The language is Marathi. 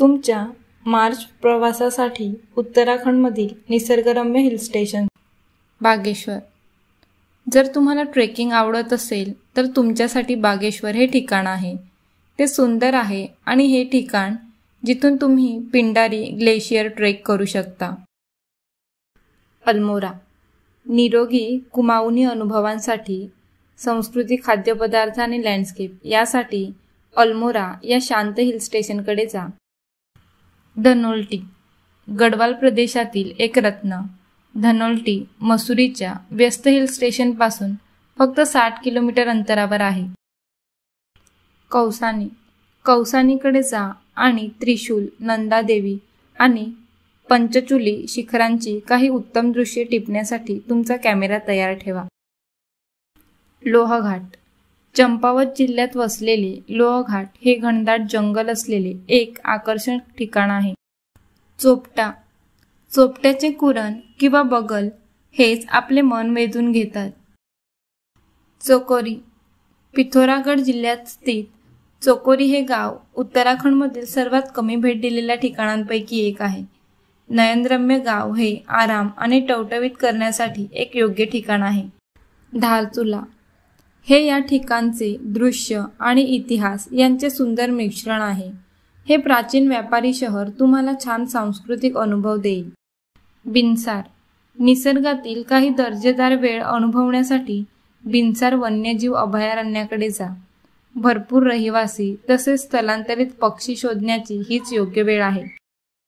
तुमच्या मार्च प्रवासासाठी उत्तराखंडमधील निसर्गरम्य हिल स्टेशन बागेश्वर जर तुम्हाला ट्रेकिंग आवडत असेल तर तुमच्यासाठी बागेश्वर हे ठिकाण आहे ते सुंदर आहे आणि हे ठिकाण जिथून तुम्ही पिंडारी ग्लेशियर ट्रेक करू शकता अल्मोरा निरोगी कुमाऊनी अनुभवांसाठी संस्कृती खाद्यपदार्थ आणि लँडस्केप यासाठी अल्मोरा या शांत हिल स्टेशनकडे जा धनोल्टी गडवाल प्रदेशातील एक रत्न धनोल्टी मसुरीच्या व्यस्त हिल स्टेशन स्टेशनपासून फक्त साठ किलोमीटर अंतरावर आहे कौसानी कौसानीकडे जा आणि त्रिशूल नंदादेवी आणि पंचचुली शिखरांची काही उत्तम दृश्ये टिपण्यासाठी तुमचा कॅमेरा तयार ठेवा लोहघाट चंपावत जिल्ह्यात वसलेले लोहघाट हे घनदाट जंगल असलेले एक आकर्षण ठिकाण आहे चोपटा चोपट्याचे कुरण किंवा बगल हेच आपले मन वेधून घेतात चोकोरी पिथोरागड जिल्ह्यात स्थित चोकोरी हे गाव उत्तराखंडमधील सर्वात कमी भेट दिलेल्या ठिकाणांपैकी एक आहे नयनरम्य गाव हे आराम आणि टवटवीत करण्यासाठी एक योग्य ठिकाण आहे धारचुला हे या ठिकाणचे दृश्य आणि इतिहास यांचे सुंदर मिश्रण आहे हे प्राचीन व्यापारी शहर तुम्हाला छान सांस्कृतिक अनुभव देईल बिनसार निसर्गातील काही दर्जेदार वेळ अनुभवण्यासाठी बिनसार वन्यजीव अभयारण्याकडे जा भरपूर रहिवासी तसेच स्थलांतरित पक्षी शोधण्याची हीच योग्य वेळ आहे